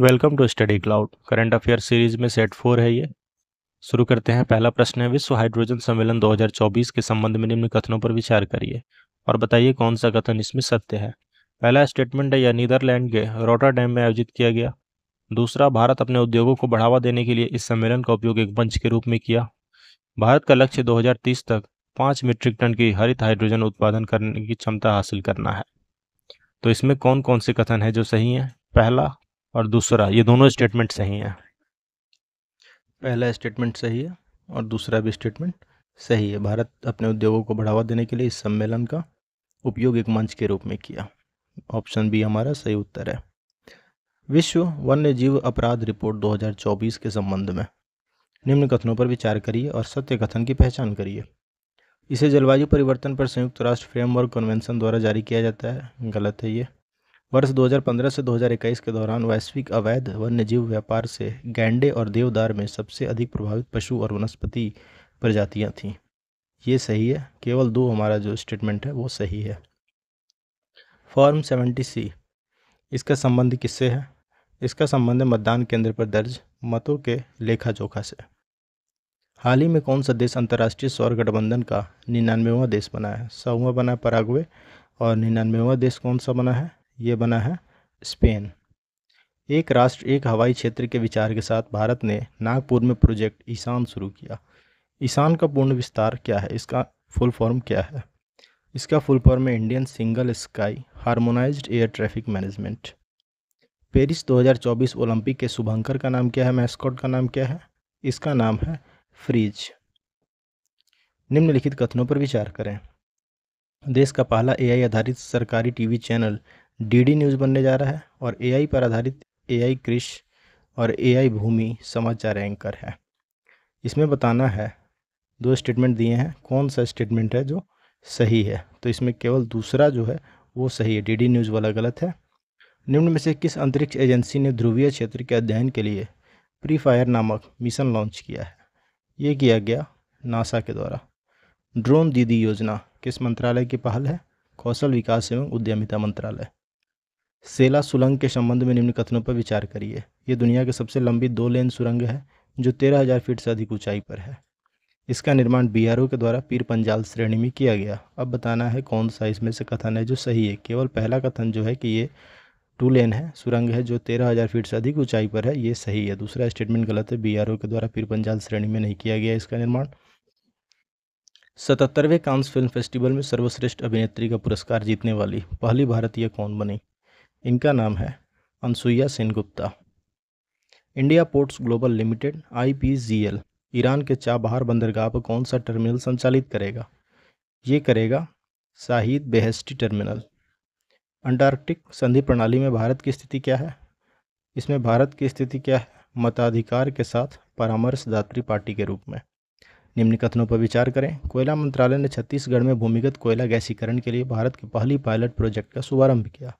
welcome to study cloud current affair series में set four है ये शुरू करते हैं पहला प्रश्न है विश्व हाइड्रोजन सम्मेलन 2024 के संबंध में निम्न कथनों पर विचार करिए और बताइए कौन सा कथन इसमें सत्य है पहला स्टेटमेंट है यह नीदरलैंड के रोटा डैम में आयोजित किया गया दूसरा भारत अपने उद्योगों को बढ़ावा देने के लिए इस सम्मेलन का उपयोग एक मंच के रूप में किया भारत का लक्ष्य दो तक पाँच मीट्रिक टन की हरित हाइड्रोजन उत्पादन करने की क्षमता हासिल करना है तो इसमें कौन कौन से कथन है जो सही है पहला और दूसरा ये दोनों स्टेटमेंट सही हैं पहला स्टेटमेंट सही है और दूसरा भी स्टेटमेंट सही है भारत अपने उद्योगों को बढ़ावा देने के लिए इस सम्मेलन का उपयोग एक मंच के रूप में किया ऑप्शन बी हमारा सही उत्तर है विश्व वन्य जीव अपराध रिपोर्ट 2024 के संबंध में निम्न कथनों पर विचार करिए और सत्य कथन की पहचान करिए इसे जलवायु परिवर्तन पर संयुक्त राष्ट्र फ्रेमवर्क कन्वेंशन द्वारा जारी किया जाता है गलत है ये वर्ष 2015 से 2021 के दौरान वैश्विक अवैध वन्यजीव व्यापार से गैंडे और देवदार में सबसे अधिक प्रभावित पशु और वनस्पति प्रजातियां थीं ये सही है केवल दो हमारा जो स्टेटमेंट है वो सही है फॉर्म सेवेंटी सी इसका संबंध किससे है इसका संबंध मतदान केंद्र पर दर्ज मतों के लेखा जोखा से हाल ही में कौन सा देश अंतर्राष्ट्रीय सौर गठबंधन का निन्यानवेवा देश बना है सौवा बना पराग्वे और निन्यानवेवा देश कौन सा बना है ये बना है स्पेन एक राष्ट्र एक हवाई क्षेत्र के विचार के साथ भारत ने नागपुर में प्रोजेक्ट ईशान शुरू किया ईशान का पूर्ण विस्तार क्या है इसका फुल फॉर्म क्या है इसका फुल फॉर्म है Indian single sky harmonised air traffic management Paris 2024 Olympic के शुभंकर का नाम क्या है मैस्कॉट का नाम क्या है इसका नाम है फ्रीज निम्नलिखित कथनों पर विचार करें देश का पहला एआई आधारित सरकारी टीवी चैनल डीडी न्यूज़ बनने जा रहा है और एआई पर आधारित एआई कृषि और एआई भूमि समाचार एंकर है इसमें बताना है दो स्टेटमेंट दिए हैं कौन सा स्टेटमेंट है जो सही है तो इसमें केवल दूसरा जो है वो सही है डीडी न्यूज़ वाला गलत है निम्न में से किस अंतरिक्ष एजेंसी ने ध्रुवीय क्षेत्र के अध्ययन के लिए प्री फायर नामक मिशन लॉन्च किया है ये किया गया नासा के द्वारा ड्रोन दीदी योजना किस मंत्रालय की पहल है कौशल विकास एवं उद्यमिता मंत्रालय सेला सुलंग के संबंध में निम्न कथनों पर विचार करिए यह दुनिया की सबसे लंबी दो लेन सुरंग है जो तेरह हज़ार फीट से अधिक ऊंचाई पर है इसका निर्माण बी के द्वारा पीर पंजाल श्रेणी में किया गया अब बताना है कौन सा इसमें से कथन है जो सही है केवल पहला कथन जो है कि ये टू लेन है सुरंग है जो तेरह हज़ार फीट से अधिक ऊंचाई पर है ये सही है दूसरा स्टेटमेंट गलत है बी के द्वारा पीर पंजाल श्रेणी में नहीं किया गया इसका निर्माण सतहत्तरवें कांस फिल्म फेस्टिवल में सर्वश्रेष्ठ अभिनेत्री का पुरस्कार जीतने वाली पहली भारतीय कौन बनी इनका नाम है Anusuya Gupta India ports global limited आई ईरान के चाबहार बंदरगाह पर कौन सा टर्मिनल संचालित करेगा ये करेगा शाहिद बेहस्टी टर्मिनल अंटार्कटिक संधि प्रणाली में भारत की स्थिति क्या है इसमें भारत की स्थिति क्या है मताधिकार के साथ परामर्शदात्री पार्टी के रूप में निम्न कथनों पर विचार करें कोयला मंत्रालय ने छत्तीसगढ़ में भूमिगत कोयला गैसीकरण के लिए भारत के पहली पायलट प्रोजेक्ट का शुभारंभ किया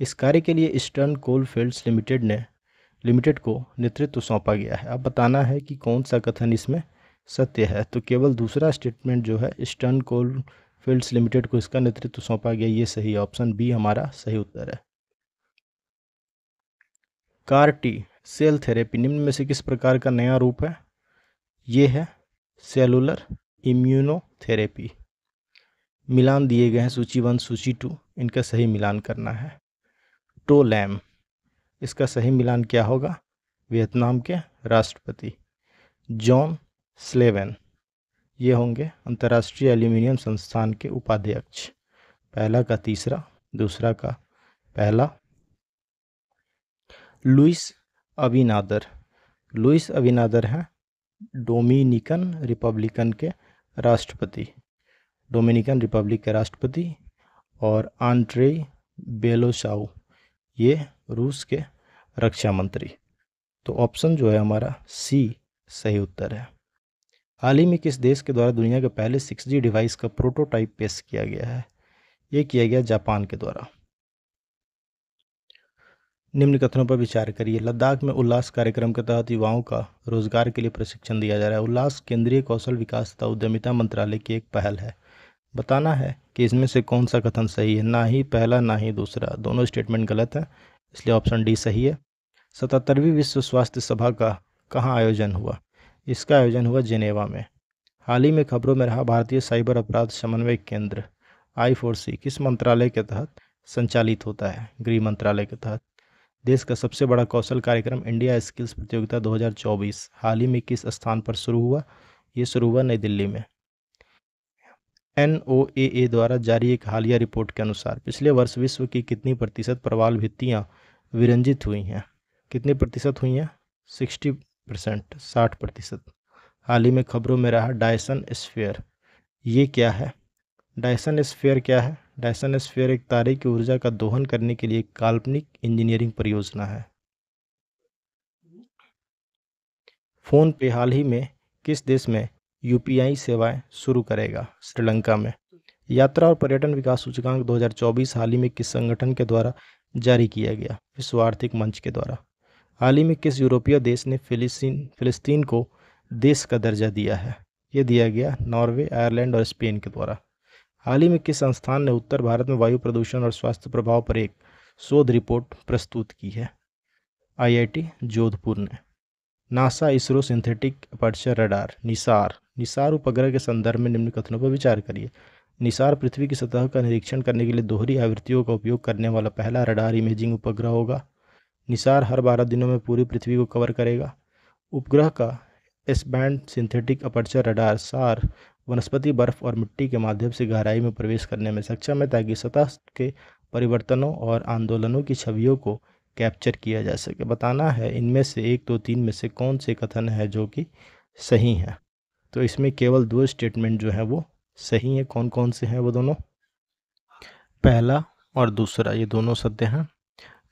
इस कार्य के लिए ईस्टर्न कोल फील्ड्स लिमिटेड ने लिमिटेड को नेतृत्व सौंपा गया है अब बताना है कि कौन सा कथन इसमें सत्य है तो केवल दूसरा स्टेटमेंट जो है ईस्टर्न कोल फील्ड्स लिमिटेड को इसका नेतृत्व सौंपा गया ये सही ऑप्शन बी हमारा सही उत्तर है कार टी सेल थेरेपी निम्न में से किस प्रकार का नया रूप है ये है सेलुलर इम्यूनोथेरेपी मिलान दिए गए हैं सूची वन सूची टू इनका सही मिलान करना है टो लैम इसका सही मिलान क्या होगा वियतनाम के राष्ट्रपति जॉन स्लेवन ये होंगे अंतर्राष्ट्रीय एल्यूमिनियम संस्थान के उपाध्यक्ष पहला का तीसरा दूसरा का पहला लुइस अविनादर लुइस अविनादर हैं डोमिनिकन रिपब्लिकन के राष्ट्रपति डोमिनिकन रिपब्लिक के राष्ट्रपति और आंट्रे बेलोसाऊ ये रूस के रक्षा मंत्री तो ऑप्शन जो है हमारा सी सही उत्तर है हाल ही में किस देश के द्वारा दुनिया के पहले 6G डिवाइस का प्रोटोटाइप पेश किया गया है ये किया गया जापान के द्वारा निम्न कथनों पर विचार करिए लद्दाख में उल्लास कार्यक्रम के तहत युवाओं का रोजगार के लिए प्रशिक्षण दिया जा रहा है उल्लास केंद्रीय कौशल विकास तथा उद्यमिता मंत्रालय की एक पहल है बताना है कि इसमें से कौन सा कथन सही है ना ही पहला ना ही दूसरा दोनों स्टेटमेंट गलत है इसलिए ऑप्शन डी सही है सतहत्तरवीं विश्व स्वास्थ्य सभा का कहाँ आयोजन हुआ इसका आयोजन हुआ जेनेवा में हाल ही में खबरों में रहा भारतीय साइबर अपराध समन्वय केंद्र आई फोर सी किस मंत्रालय के तहत संचालित होता है गृह मंत्रालय के तहत देश का सबसे बड़ा कौशल कार्यक्रम इंडिया स्किल्स प्रतियोगिता 2024 हाल ही में किस स्थान पर शुरू हुआ ये शुरू हुआ नई दिल्ली में एन द्वारा जारी एक हालिया रिपोर्ट के अनुसार पिछले वर्ष विश्व की कितनी प्रतिशत प्रवाल भित्तियाँ विरंजित हुई हैं कितने प्रतिशत हुई हैं सिक्सटी परसेंट साठ प्रतिशत हाल ही में खबरों में रहा डायसन स्फेयर ये क्या है डायसन स्फेयर क्या है डायसन स्फेयर एक तारे की ऊर्जा का दोहन करने के लिए काल्पनिक इंजीनियरिंग परियोजना है फ़ोन पे हाल ही में किस देश में यूपीआई सेवाएं शुरू करेगा श्रीलंका में यात्रा और पर्यटन विकास सूचकांक 2024 हाल ही में किस संगठन के द्वारा जारी किया गया विश्व आर्थिक मंच के द्वारा हाल ही में किस यूरोपीय देश ने फिलिस्तीन फिलिस्तीन को देश का दर्जा दिया है ये दिया गया नॉर्वे आयरलैंड और स्पेन के द्वारा हाल ही में किस संस्थान ने उत्तर भारत में वायु प्रदूषण और स्वास्थ्य प्रभाव पर एक शोध रिपोर्ट प्रस्तुत की है आईआईटी जोधपुर ने NASA ISRO synthetic aperture radar NISAR NISAR उपग्रह के संदर्भ में निम्न कथनों पर विचार करिए निसार पृथ्वी की सतह का निरीक्षण करने के लिए दोहरी आवृत्तियों का उपयोग करने वाला पहला रडार इमेजिंग उपग्रह होगा निसार हर बारह दिनों में पूरी पृथ्वी को कवर करेगा उपग्रह का S band synthetic aperture radar SAR वनस्पति बर्फ और मिट्टी के माध्यम से गहराई में प्रवेश करने में सक्षम है ताकि सतह के परिवर्तनों और आंदोलनों की छवियों को कैप्चर किया जा सके बताना है इनमें से एक दो तो तीन में से कौन से कथन है जो कि सही हैं तो इसमें केवल दो स्टेटमेंट जो है वो सही है कौन कौन से हैं वो दोनों पहला और दूसरा ये दोनों सत्य हैं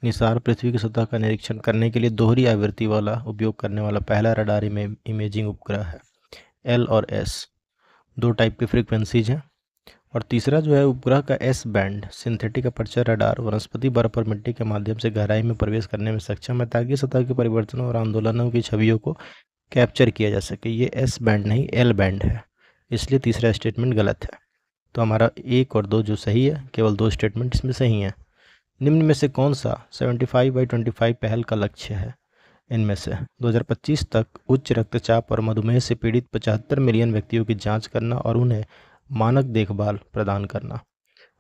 निसार पृथ्वी की सतह का निरीक्षण करने के लिए दोहरी आवृत्ति वाला उपयोग करने वाला पहला रडार इमे, इमेजिंग उपग्रह है एल और एस दो टाइप की फ्रीक्वेंसीज हैं और तीसरा जो है उपग्रह का S band synthetic aperture radar वनस्पति बर्फ और मिट्टी के माध्यम से गहराई में प्रवेश करने में सक्षम है ताकि सतह के परिवर्तनों और आंदोलनों की छवियों को कैप्चर किया जा सके ये एस बैंड नहीं एल बैंड है इसलिए तीसरा स्टेटमेंट गलत है तो हमारा एक और दो जो सही है केवल दो स्टेटमेंट इसमें सही हैं निम्न में से कौन सा 75 बाई फाइव पहल का लक्ष्य है इनमें से 2025 तक उच्च रक्तचाप और मधुमेह से पीड़ित 75 मिलियन व्यक्तियों की जांच करना और उन्हें मानक देखभाल प्रदान करना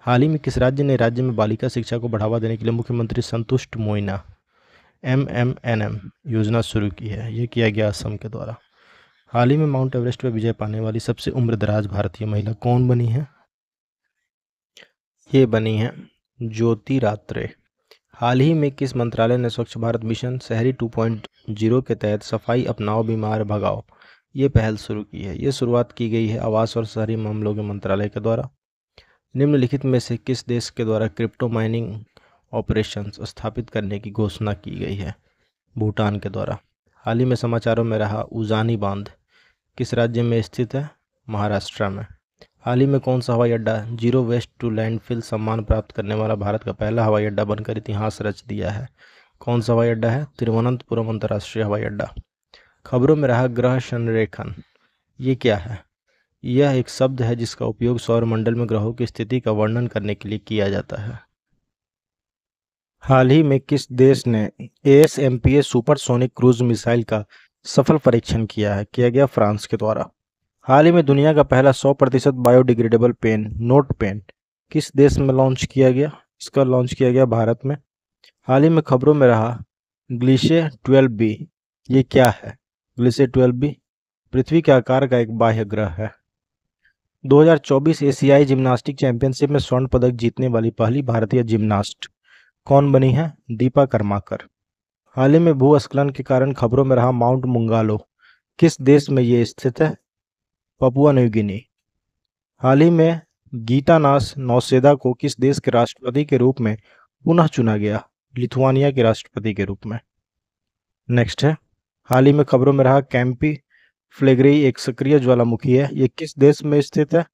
हाल ही में किस राज्य ने राज्य में बालिका शिक्षा को बढ़ावा देने के लिए मुख्यमंत्री संतुष्ट मोइना एम एम एन एम योजना शुरू की है ये किया गया असम के द्वारा हाल ही में माउंट एवरेस्ट पर विजय पाने वाली सबसे उम्रदराज भारतीय महिला कौन बनी है ये बनी है ज्योति रात्रे हाल ही में किस मंत्रालय ने स्वच्छ भारत मिशन शहरी 2.0 के तहत सफाई अपनाओ बीमार भगाओ ये पहल शुरू की है ये शुरुआत की गई है आवास और शहरी मामलों के मंत्रालय के द्वारा निम्नलिखित में से किस देश के द्वारा क्रिप्टो माइनिंग ऑपरेशंस स्थापित करने की घोषणा की गई है भूटान के द्वारा हाल ही में समाचारों में रहा उजानी बांध किस राज्य में स्थित है महाराष्ट्र में हाल ही में कौन सा हवाई अड्डा जीरो वेस्ट टू लैंडफिल सम्मान प्राप्त करने वाला भारत का पहला हवाई अड्डा बनकर इतिहास रच दिया है कौन सा हवाई अड्डा है तिरुवनंतपुरम अंतर्राष्ट्रीय हवाई अड्डा खबरों में रहा ग्रह संरेखन ये क्या है यह एक शब्द है जिसका उपयोग सौरमंडल में ग्रहों की स्थिति का वर्णन करने के लिए किया जाता है हाल ही में किस देश ने S M P A supersonic cruise missile का सफल परीक्षण किया है किया गया फ्रांस के द्वारा हाल ही में दुनिया का पहला 100 प्रतिशत बायोडिग्रेडेबल पेन नोट पेन किस देश में लॉन्च किया गया इसका लॉन्च किया गया भारत में हाल ही में खबरों में रहा ग्लीशे बी ये क्या है ग्लीशे बी पृथ्वी के आकार का एक बाह्य ग्रह है 2024 एशियाई जिम्नास्टिक चैंपियनशिप में स्वर्ण पदक जीतने वाली पहली भारतीय जिम्नास्ट कौन बनी है दीपा कर्माकर हाल ही में भूस्खलन के कारण खबरों में रहा माउंट मुंगालो किस देश में ये स्थित है पपुआ न्यू गिनी हाल ही में गीतानास नौसेदा को किस देश के राष्ट्रपति के रूप में पुनः चुना गया लिथुआनिया के राष्ट्रपति के रूप में नेक्स्ट है हाल ही में खबरों में रहा कैंपी फ्लेगरी एक सक्रिय ज्वालामुखी है ये किस देश में स्थित है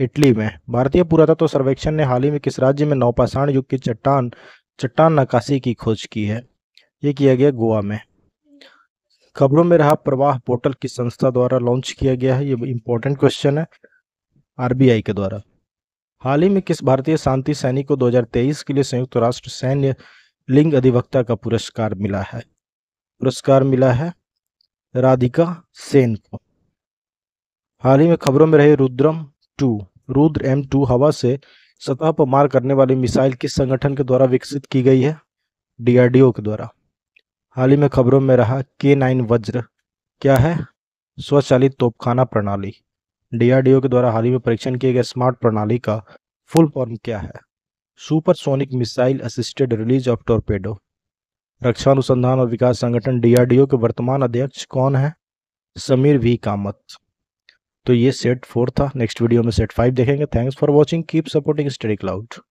इटली में भारतीय पुरातत्व तो सर्वेक्षण ने हाल ही में किस राज्य में नौपाषाण युग की चट्टान चट्टान नकाशी की खोज की है ये किया गया गोवा में खबरों में रहा प्रवाह पोर्टल की संस्था द्वारा लॉन्च किया गया है ये इंपॉर्टेंट क्वेश्चन है आरबीआई के द्वारा हाल ही में किस भारतीय शांति सैनिक को 2023 के लिए संयुक्त राष्ट्र सैन्य लिंग अधिवक्ता का पुरस्कार मिला है पुरस्कार मिला है राधिका सेन को हाल ही में खबरों में रहे Rudram two Rudra M two हवा से सतह पर मार करने वाली मिसाइल किस संगठन के द्वारा विकसित की गई है डीआरडीओ के द्वारा हाल ही में खबरों में रहा के नाइन वज्र क्या है स्वचालित तोपखाना प्रणाली डीआरडीओ के द्वारा हाल ही में परीक्षण किए गए स्मार्ट प्रणाली का फुल फॉर्म क्या है supersonic missile assisted release of torpedo रक्षा अनुसंधान और विकास संगठन डीआरडीओ के वर्तमान अध्यक्ष कौन है समीर वी कामत तो ये सेट फोर था नेक्स्ट वीडियो में सेट फाइव देखेंगे thanks for watching keep supporting Study cloud